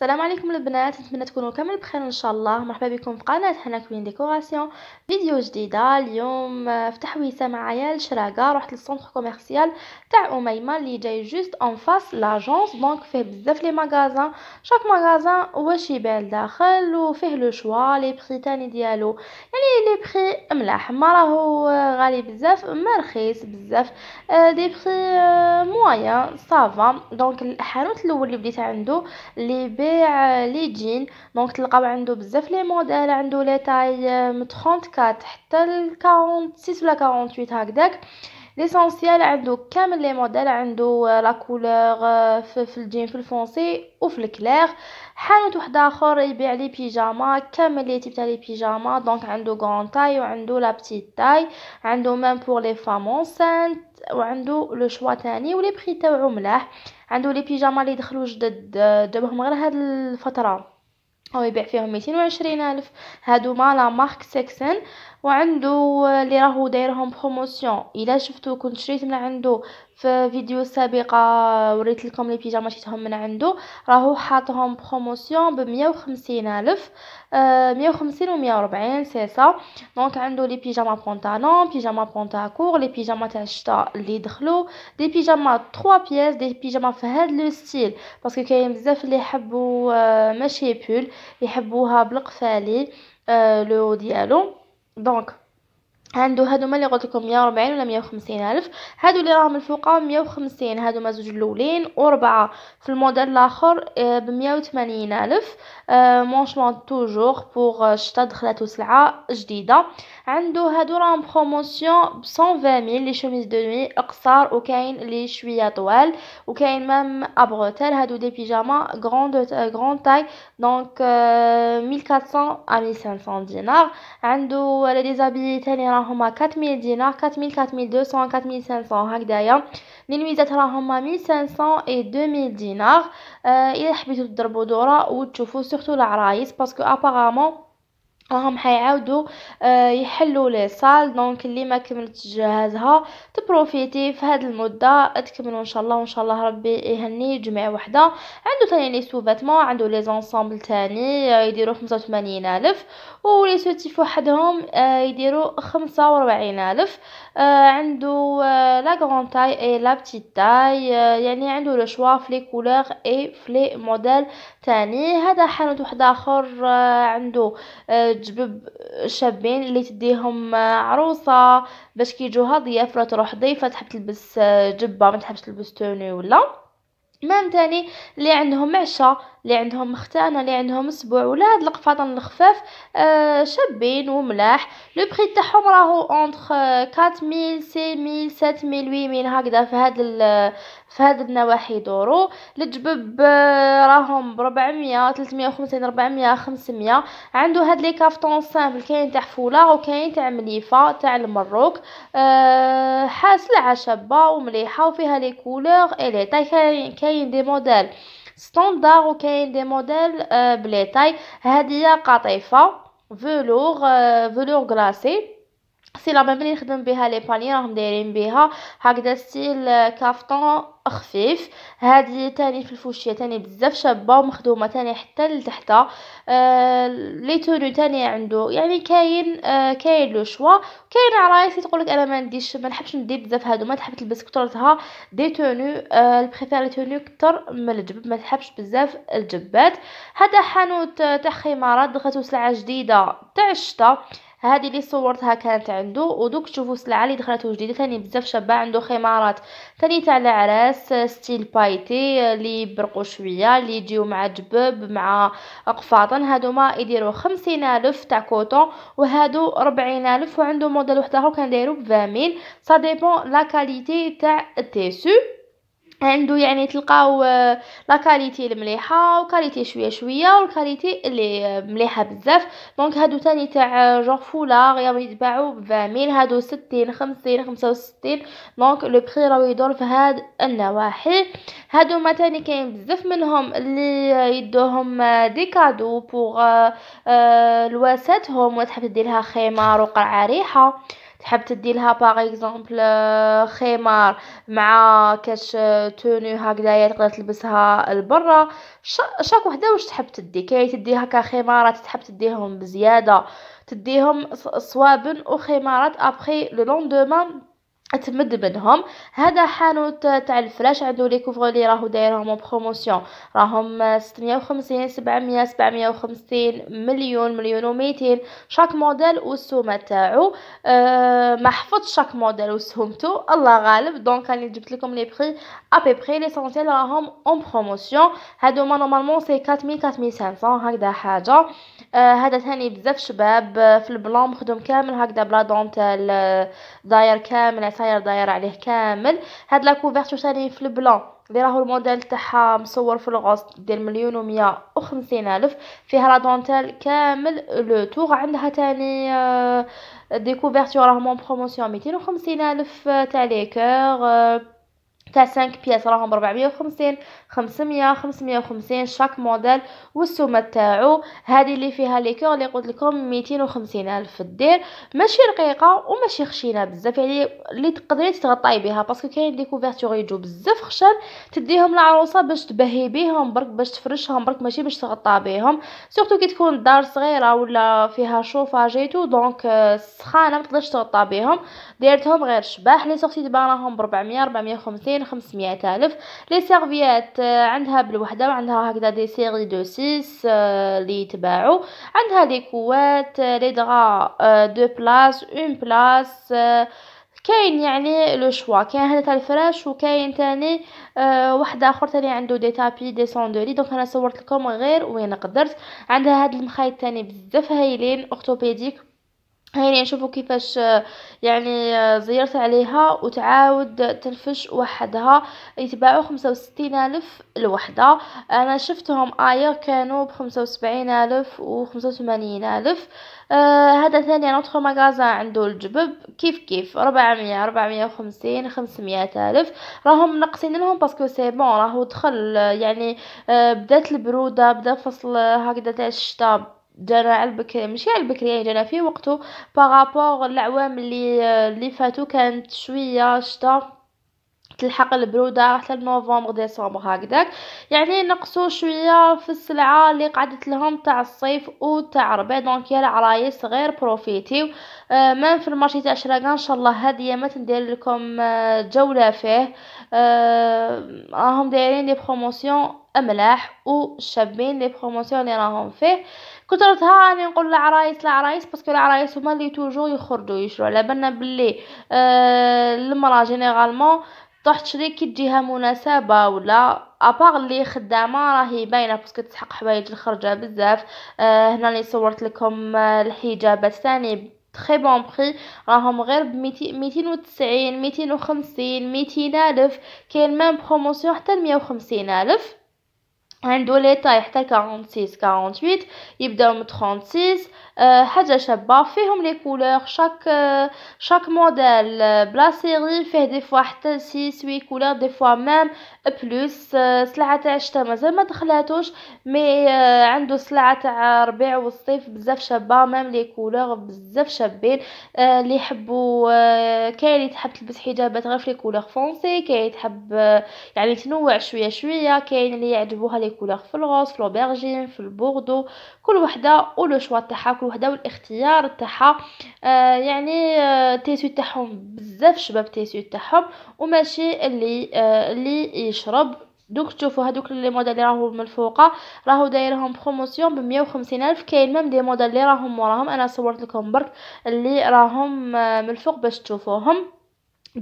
السلام عليكم البنات نتمنى تكونوا كامل بخير ان شاء الله مرحبا بكم في قناه هنا كوين ديكوراسيون فيديو جديده اليوم آه، في تحويسه معايا شراقه رحت للسونتر كوميرسيال تاع اميمه اللي جاي جوست اون فاس لاجونس دونك فيه بزاف لي ماغازان شاك ماغازان واش يبان داخل وفيه لو شوا لي بري تاني ديالو يعني لي بري ملاح ما راهو آه، غالي بزاف ما رخيص بزاف آه، دي بري مويان سافا دونك الحانوت الاول اللي بديت عنده لي بي لي لي جين دونك تلقاو عنده بزاف لي موديل عنده لي تاي من آه، 34 حتى ل 46 ولا 48 هكداك ليسونسييل عنده كامل لي موديل عنده آه، لا كولور آه، في, في الجين في الفونسي وفي الكلير حانوت واحد اخر يبيع لي بيجاما كامل لي تيب تاع لي بيجاما دونك عنده غون تاي وعنده لا بتيت تاي عنده ميم بور لي فام سانت وعندو لو شوا تاني ولي بخي تاوعو ملاح عندو لي بيجاما لي دخلو جدد جابوهم آه، غير هاد الفتره هو يبيع فيهم ميتين وعشرين الف هادو مالا مارك سيكسن وعندو اللي آه، راهو دايرهم بروموسيون الا شفتو كنت شريت من عندو في فيديو سابقه آه، وريت لكم لي بيجاما شريتهم من عنده راهو حاطهم بروموسيون ب 150 الف آه 150 و 140 سي سا دونك عنده لي بيجاما بونطالون بيجاما بونتاكور لي بيجاما تاع الشتاء اللي دخلوا دي بيجاما 3 بياس دي بيجاما في هذا لو ستيل باسكو كاين بزاف اللي يحبوا آه، ماشي بول يحبوها بالقفالي آه لو ديالو دونك عنده هادو ما اللي قلت لكم 140 ولا 150 الف هادو اللي راهم الفوقا 150 هادو ما زوج الاولين واربعه في الموديل الاخر آه، ب 180 الف آه، مونشمون توجور بوغ آه، شتا دخلاتو سلعه جديده عنده هادو راهم بروموسيون ب 120 لي شوميز دو نوي قصار وكاين لي شويه طوال وكاين مام ابروتيل هادو دي بيجاما غروند غروند تاي دونك 1400 ا 1500 دينار عنده لي ديزابيلي ثاني 4000 dinars 4000, 4200, 4500 4 500 d'ailleurs est à la et 2000 dinars il a été tout d'abord d'où là où tu fous surtout la race parce que apparemment راهم حيعاودوا آه، يحلوا لي صال دونك اللي ما كملت جهازها تبروفيتي في هاد المده تكملوا ان شاء الله وان شاء الله ربي يهني جميع وحده عنده ثاني لي سوفاتمون عنده لي زونسامبل ثاني يديروا 85000 ولي سوتيف وحدهم يديروا 45000 عنده لا غون تاي اي لا بتيت تاي آه، يعني عنده لو شوا في لي كولور اي في لي موديل ثاني هذا حانوت واحد اخر آه، عنده تجبب شابين اللي تديهم عروسه باش كيجوها ضياف ولا تروح ضيفه تحب تلبس جبه ما تحبش تلبس توني ولا مام تاني اللي عندهم عشاء اللي عندهم مختانه اللي عندهم اسبوع ولا هاد القفاطن الخفاف آه شابين وملاح لو بري تاعهم راهو اونتر 4000 6000 7000 8000 هكذا في هاد في هاد النواحي دورو الجبب آه، راهم ب 400 350 400 500 عنده هاد لي كافطون سامبل كاين تاع فولا وكاين تاع مليفه تاع المروك آه حاسلعه شابه ومليحه وفيها لي كولور اي لي تاي كاين دي موديل Standard OK des modèles euh, blé taille, hadia catéfa velours euh, velours glacé. سي لا ميم لي نخدم بها لي باني راهم دايرين بها هكذا ستيل آه، كافطون خفيف هذه تاني في الفوشيه تاني بزاف شابه ومخدومه تاني حتى لتحت آه لي تونو تاني عنده يعني كاين آه كاين لو شوا كاين عرايس تقول لك انا ما نديش ما نحبش ندي بزاف هادو ما تحب تلبس كثرتها دي تونو آه لي تونو اكثر من الجب ما تحبش بزاف الجبات هذا حانوت آه، تاع خمارات دخلتو سلعه جديده تاع الشتا هذه اللي صورتها كانت عنده ودوك تشوفوا السلعه اللي دخلت جديده ثاني بزاف شابه عنده خمارات ثاني تاع العراس ستيل بايتي اللي برقوا شويه اللي يجيو مع جبب مع قفاطن هادو ما يديروا خمسين الف تاع كوتون وهادو ربعين الف وعنده موديل واحد اخر كان دايرو بفاميل سا ديبون لا كاليتي تاع التيسو عنده يعني تلقاو آه، لا كاليتي المليحه وكاليتي شويه شويه والكاليتي اللي مليحه بزاف دونك هادو تاني تاع آه، جور فولا غير يتباعوا ب 20000 هادو 60 50 65 دونك لو بري راهو يدور في هاد النواحي هادو ما تاني كاين بزاف منهم اللي يدوهم آه، دي كادو بوغ لواساتهم وتحب ديرها خمار وقرعه ريحه تحب تدي لها باغ اكزومبل خمار مع كاش آه، توني هكذايا تقدر تلبسها لبرا شاك وحده واش تحب تدي كي تديها كخمارات تحب تديهم بزياده تديهم صوابن وخمارات ابخي لو لوندومان تمد منهم هذا حانوت تاع الفلاش عندو لي كوفرولي راهو دايرهم بروموسيون راهم 650 700 750 مليون مليون و200 شاك موديل والسومه تاعو أه ما حفظتش شاك موديل وسهمته الله غالب دونك راني جبت لكم لي بري ا بي بري لي ليسونسيال راهم اون بروموسيون هادو ما نورمالمون سي 4000 4500 هكذا حاجه أه هذا ثاني بزاف شباب أه، في البلون مخدوم كامل هكذا بلا دونتال داير كامل صاير داير عليه كامل هاد لا كوفرتور ثاني في البلون اللي راهو الموديل تاعها مصور في الغوص ديال مليون و مية وخمسين الف فيها لا دونتيل كامل لو توغ عندها تاني دي كوفرتور راهم بروموسيون ميتين وخمسين الف آه، تاع لي كور آه، تاع 5 بياس راهم 450 500 550 شاك موديل والسومه تاعو هذه اللي فيها لي كور اللي قلت لكم 250 الف الدير ماشي رقيقه وماشي خشينه بزاف يعني اللي تقدري تتغطاي بها باسكو كاين دي كوفيرتور يجو بزاف خشن تديهم العروسه باش تبهي بيهم برك باش تفرشهم برك ماشي باش تغطى بيهم سورتو كي تكون الدار صغيره ولا فيها شوفاجيتو دونك euh، سخانه ما تقدرش تغطى بيهم ديرتهم غير شباح لي سورتي تباناهم راهم ب 400 450 500 الف لي سيرفيات آه، عندها بالوحده وعندها هكذا دي سيري دو سيس آه، اللي تباعو عندها لي كوات لي آه، دغا دو بلاس اون بلاس كاين يعني لو شوا كاين هذا تاع الفراش وكاين تاني واحد اخر ثاني عنده دي تابي دي سوندوري دونك انا صورت لكم غير وين قدرت عندها هاد المخايط تاني بزاف هايلين اورتوبيديك هيني نشوفوا كيفاش آه، يعني آه، زيرت عليها وتعاود تنفش وحدها يتباعوا خمسة وستين الف الوحده انا شفتهم آية كانوا بخمسة وسبعين الف وخمسة وثمانين الف آه هذا ثاني نوتخ مغازا عنده الجبب كيف كيف ربعمية ربعمية وخمسين خمسمية الف راهم نقصين لهم باسكو سي بون راهو دخل آه، يعني آه بدات البروده بدا فصل هكذا تاع الشتاء جرى البكري ماشي يعني، البكري جرى في وقته باغابور الاعوام اللي اللي فاتو كانت شويه شتا تلحق البروده حتى نوفمبر ديسمبر هكذاك يعني نقصوا شويه في السلعه اللي قعدت لهم تاع الصيف تاع الربيع دونك يا العرايس غير بروفيتيو آه من في المارشي تاع شراقه ان شاء الله هذه ما ندير لكم آه، جوله فيه آه راهم دايرين لي بروموسيون املاح وشابين لي بروموسيون اللي راهم فيه كثرتها راني نقول العرايس العرايس باسكو العرايس هما اللي توجو يخرجوا يشرو على بالنا بلي آه المراه جينيرالمون تروح تشري كي تجيها مناسبه ولا ابار اللي خدامه راهي باينه باسكو تسحق حوايج الخرجه بزاف آه هنا اللي صورت لكم آه، الحجابات ثاني تخي بون بخي راهم غير ب 290 250 200 الف كاين ميم بروموسيون حتى ل 150 الف عندو لي ليطا يحتى 46 48 يبداو من 36 أه حاجه شابه فيهم لي كولور شاك آه، شاك موديل آه، بلا سيري فيه دي فوا حتى 6 وي كولور دي فوا مام بلوس آه،, أه سلعه تاع الشتا مازال ما دخلاتوش مي أه عنده سلعه تاع الربيع والصيف بزاف شابه مام لي كولور بزاف شابين أه اللي يحبوا أه كاين اللي تحب تلبس حجابات غير في لي كولور فونسي كاين تحب أه يعني تنوع شويه شويه كاين اللي يعجبوها لي لي كولور في الغوص في لوبرجين في البوردو كل وحده ولو شوا تاعها كل وحده والاختيار تاعها آه يعني آه تيسو تاعهم بزاف شباب تيسو تاعهم وماشي اللي آه اللي يشرب دوك تشوفوا هذوك لي موديل اللي راهم من الفوقه راهو دايرهم بروموسيون ب 150 الف كاين ميم دي موديل اللي راهم وراهم انا صورت لكم برك اللي راهم آه، من الفوق باش تشوفوهم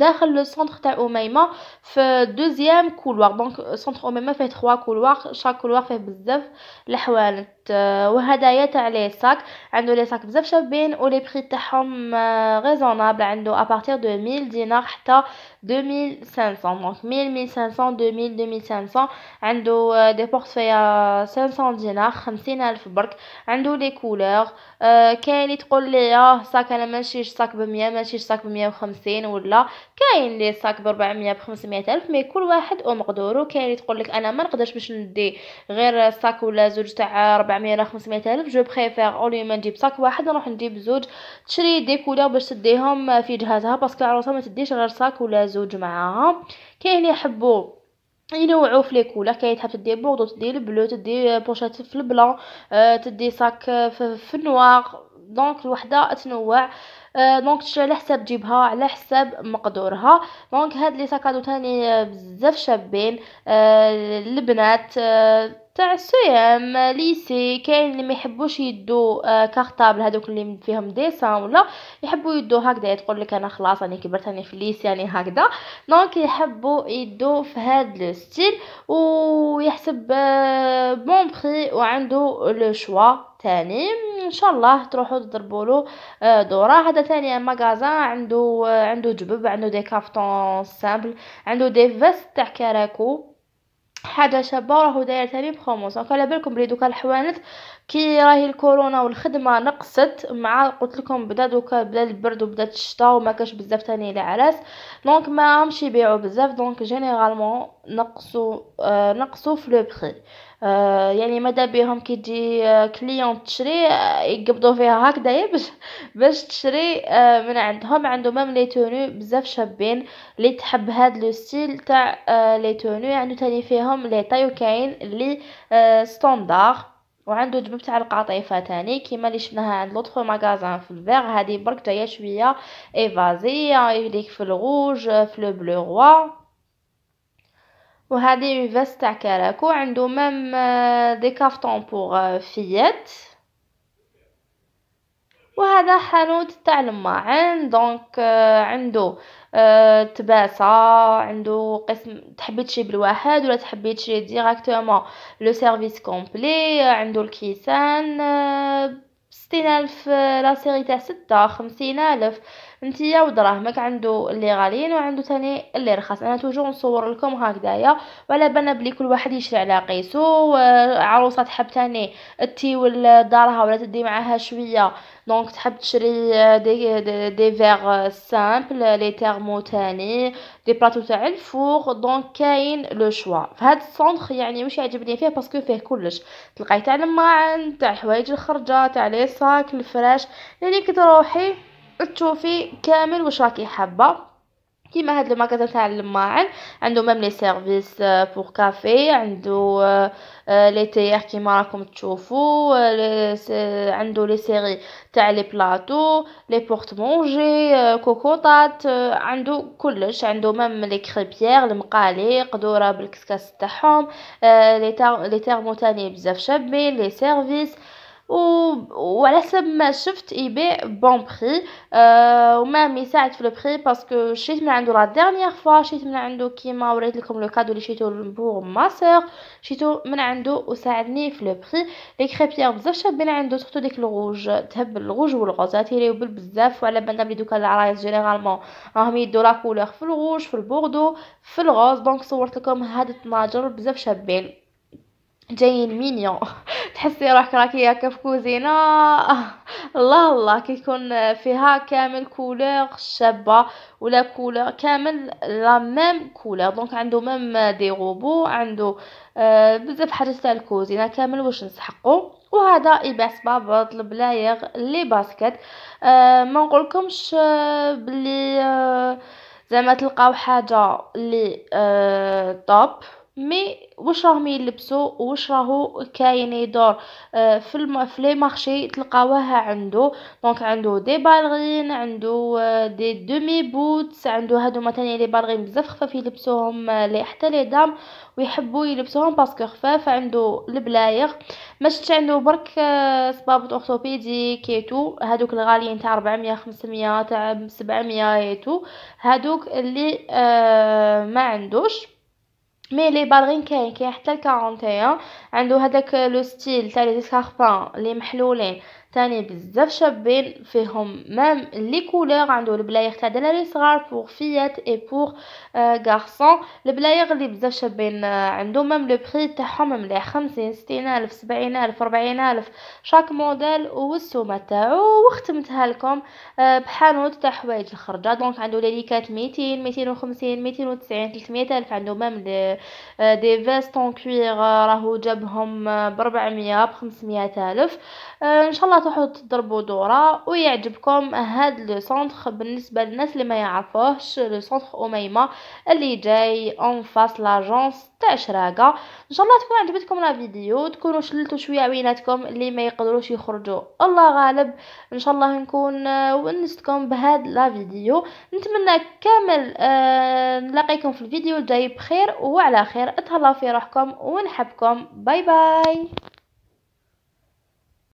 Dans le centre de y fait deuxième couloir. Donc le euh, centre de fait trois couloirs. Chaque couloir fait deux lèvres. وهدايا تاع لي ساك عنده لي ساك بزاف شابين و لي بري تاعهم ريزونابل عنده ابارتير دو 1000 دينار حتى 2500 دونك 1000 1500 2000 2500 عنده دي بورتفيا 500 دينار 50000 برك عنده لي كولور كاين اللي تقول لي اه ساك انا ماشي ساك ب 100 ماشي ساك ب 150 ولا كاين لي ساك ب 400 ب 500000 مي كل واحد ومقدوره كاين اللي تقول لك انا ما نقدرش باش ندي غير ساك ولا زوج تاع 400 ل 500 الف جو بريفير اولي ما نجيب صاك واحد نروح نجيب زوج تشري دي كولا باش تديهم في جهازها باسكو العروسه ما تديش غير صاك ولا زوج معاها كاين اللي يحبوا ينوعوا في لي كولا كاين تحب تدي بوردو تدي البلو تدي بوشات في البلون آه، تدي صاك في النوار دونك الوحده تنوع دونك آه، تشري على حساب جيبها على حساب مقدورها دونك هاد لي ساكادو تاني آه، بزاف شابين البنات تاع السيام ليسي كاين اللي ما يحبوش يدو آه، كارطابل هذوك اللي فيهم ديسان ولا يحبوا يدو هكذا تقول لك انا خلاص انا كبرت انا في الليسي يعني هكذا دونك يحبوا يدو في هذا ستيل ويحسب آه، بون بري وعنده لو شوا تاني ان شاء الله تروحوا تضربوا له آه، دوره هذا ثاني مغازا عنده عنده جبب عنده دي كافتون سامبل عنده دي فيست تاع كراكو حاجه شابه راهو داير تاني بخوموس دونك على بالكم بلي دوكا الحوانت كي راهي الكورونا والخدمه نقصت مع قلت لكم بدا دوكا بدا البرد وبدا الشتاء وما كاش بزاف تاني العراس دونك ما عمش يبيعوا بزاف دونك جينيرالمون نقصوا آه نقصوا في لو بري آه يعني ماذا بهم كي تجي آه كليون تشري آه يقبضوا فيها هكذايا باش باش تشري آه من عندهم عنده مام لي تونو بزاف شابين اللي تحب هاد لو ستيل تاع آه لي تونو عنده تاني فيهم لي تايو كاين لي آه ستاندارد وعندو جبب تاع القطيفه تاني كيما اللي شفناها عند لوطخ ماغازان في الفيغ هادي برك جايه شويه ايفازي يديك في الغوج في لو بلو روا وهادي فيست تاع كراكو عندو ميم آه، دي كافطون بوغ آه، فيات وهذا حانوت تاع الماعن دونك آه، عنده آه، تباسة عنده قسم تحبي تشري بالواحد ولا تحبي تشري ديراكتومون لو سيرفيس كومبلي عنده الكيسان آه، ستين الف لا سيري تاع ستة خمسين الف فهمتيا ودراهمك عنده اللي غاليين وعنده ثاني اللي رخاص انا توجور نصور لكم هكذايا وعلى بالنا بلي كل واحد يشري على قيسو عروسه تحب ثاني تيول دارها ولا تدي معاها شويه دونك تحب تشري دي دي, فيغ سامبل لي تيرمو ثاني دي بلاطو تاع الفوق دونك كاين لو شوا فهاد السونتر يعني واش يعجبني فيه باسكو فيه كلش تلقاي تاع الماعن تاع حوايج الخرجه تاع لي ساك الفراش يعني تروحي تشوفي كامل واش راكي حابه كيما هاد الماكازا تاع الماعن عنده ميم لي سيرفيس آه، بور كافي عنده آه، آه، لي تيير كيما راكم تشوفوا عنده لي سيري تاع لي بلاطو لي بورت مونجي كوكوطات عنده كلش عنده ميم لي كريبيير المقالي قدوره بالكسكاس تاعهم لي تيرمو تاني بزاف شابين لي سيرفيس وعلى حسب ما شفت يبيع بون بري أه وما يساعد في لو بري باسكو شريت من عنده لا ديرنيير فوا شريت من عنده كيما وريت لكم لو كادو اللي شريتو بور ما سور شريتو من عنده وساعدني في لو بري لي كريبيير بزاف شابين عنده سورتو ديك الغوج تهب الغوج والغوز هاتيلي بزاف وعلى بالنا بلي دوكا العرايس جينيرالمون راهم يدو لا كولور في الغوج في البوردو في الغوز دونك صورت لكم هاد الطناجر بزاف شابين جايين مينيون تحسي راك راكي هكا في كوزينه الله الله كيكون فيها كامل كولور شابه ولا كولور كامل لا ميم كولور دونك عنده ميم دي غوبو عنده آه، بزاف حاجات تاع الكوزينه كامل واش نسحقو وهذا يباس باب البلايغ لي باسكت آه، ما نقولكمش آه، بلي زعما تلقاو حاجه لي آه طوب مي واش راهم يلبسوا واش راهو كاين يدور آه، في الم... في لي مارشي تلقاوها عنده دونك عنده دي بالغين عنده آه، دي دومي بوتس عنده هادو مثلا لي بالغين بزاف خفاف يلبسوهم آه، لي حتى لي دام ويحبوا يلبسوهم باسكو خفاف عنده البلايغ ما شفتش عنده برك صبابط اورثوبيدي كيتو هادوك الغاليين تاع 400 500 تاع 700 ايتو هادوك اللي ما عندوش مي لي بالغين كاين كاين حتى ل 41 عنده هذاك لو ستيل تاع لي سكارفان لي محلولين تاني بزاف شابين فيهم مام لي كولور عنده البلايغ تاع دراري صغار بوغ فيات اي بوغ غارسون البلايغ اللي بزاف شابين آه، عنده مام لو بري تاعهم مليح 50 60 الف 70 الف 40 الف شاك موديل والسومه تاعو وختمتها لكم آه، بحانوت تاع حوايج الخرجه دونك عنده لي ليكات 200 250 290 300 الف عنده مام آه، دي فيستون كوير راهو جابهم ب 400 ب 500 الف آه، ان شاء الله تروحوا تضربوا دوره ويعجبكم هذا لو سونتر بالنسبه للناس اللي ما يعرفوهش لو سونتر اميمه اللي جاي اون فاس لاجونس تاع شراقه ان شاء الله تكون عجبتكم لا فيديو تكونوا شللتوا شويه عويناتكم اللي ما يقدروش يخرجوا الله غالب ان شاء الله نكون آه، ونستكم بهاد لا فيديو نتمنى كامل آه، نلاقيكم في الفيديو الجاي بخير وعلى خير اتهلاو في روحكم ونحبكم باي باي